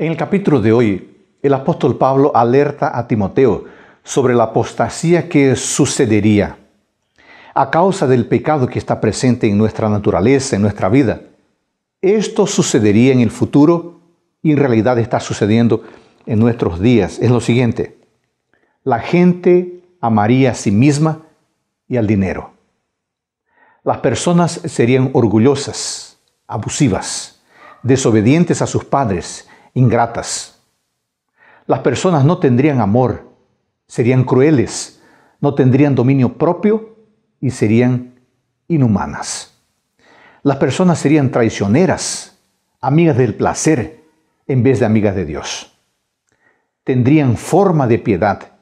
En el capítulo de hoy, el apóstol Pablo alerta a Timoteo sobre la apostasía que sucedería a causa del pecado que está presente en nuestra naturaleza, en nuestra vida. Esto sucedería en el futuro y en realidad está sucediendo en nuestros días. Es lo siguiente, la gente amaría a sí misma y al dinero. Las personas serían orgullosas, abusivas, desobedientes a sus padres, ingratas. Las personas no tendrían amor, serían crueles, no tendrían dominio propio y serían inhumanas. Las personas serían traicioneras, amigas del placer en vez de amigas de Dios. Tendrían forma de piedad,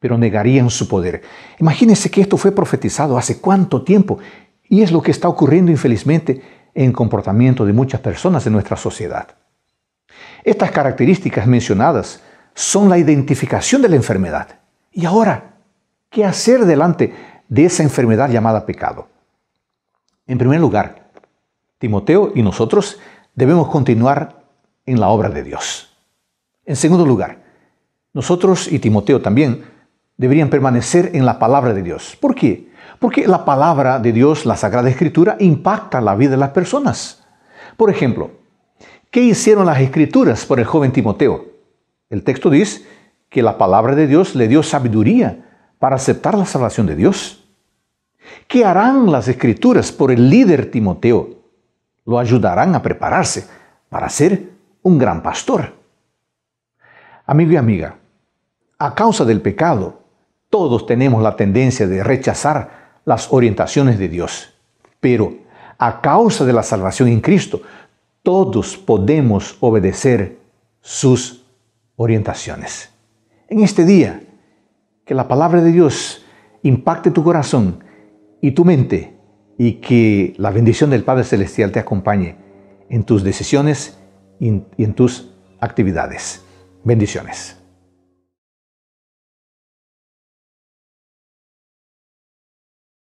pero negarían su poder. Imagínense que esto fue profetizado hace cuánto tiempo y es lo que está ocurriendo infelizmente en comportamiento de muchas personas en nuestra sociedad. Estas características mencionadas son la identificación de la enfermedad. Y ahora, ¿qué hacer delante de esa enfermedad llamada pecado? En primer lugar, Timoteo y nosotros debemos continuar en la obra de Dios. En segundo lugar, nosotros y Timoteo también deberían permanecer en la palabra de Dios. ¿Por qué? Porque la palabra de Dios, la Sagrada Escritura, impacta la vida de las personas. Por ejemplo, ¿Qué hicieron las escrituras por el joven Timoteo? El texto dice que la palabra de Dios le dio sabiduría para aceptar la salvación de Dios. ¿Qué harán las escrituras por el líder Timoteo? Lo ayudarán a prepararse para ser un gran pastor. Amigo y amiga, a causa del pecado, todos tenemos la tendencia de rechazar las orientaciones de Dios. Pero a causa de la salvación en Cristo, todos podemos obedecer sus orientaciones. En este día, que la palabra de Dios impacte tu corazón y tu mente y que la bendición del Padre Celestial te acompañe en tus decisiones y en tus actividades. Bendiciones.